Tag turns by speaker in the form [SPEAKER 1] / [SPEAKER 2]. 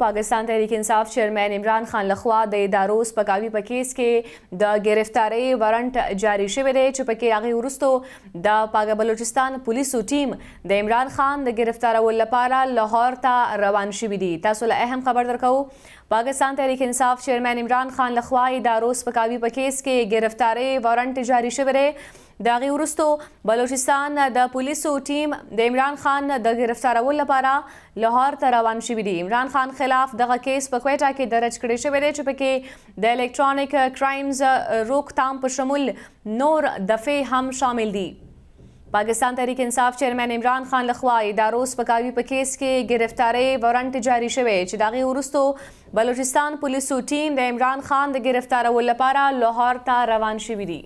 [SPEAKER 1] پاکستان تحریک انصاف چیئرمین عمران خان لخوا د ادارو سپکاوي په کیس کې د گرفتاری وارنټ جاری شوی دی چې پکې هغه ورستو د پاک بلوچستان پولیسو ټیم د عمران خان د گرفتارولو لپاره لاهور ته روان شوی دی تاسو له اهم خبر درکو پاکستان تحریک انصاف چیئرمین عمران خان لخوا ادارو سپکاوي په کیس کې گرفتاری وارنټ جاری شوی دی د غي ورستو بلوچستان د پولیسو ټیم د عمران خان د گرفتارولو لپاره لاهور ته روان شوې دي عمران خان خلاف دغه کیس په کوټه کې درج کړی شوی دی چې پکې د الکترونیک کرایمز روک تام په شمول نور دفعه هم شامل دي پاکستان تحریک انصاف چیرمن عمران خان لخوا ادارو سپکاوی په کیس کې گرفتاری وارنټ جاری شوی چې دغه ورستو بلوچستان پولیسو ټیم د عمران خان د گرفتارولو لپاره لاهور ته روان شوی دی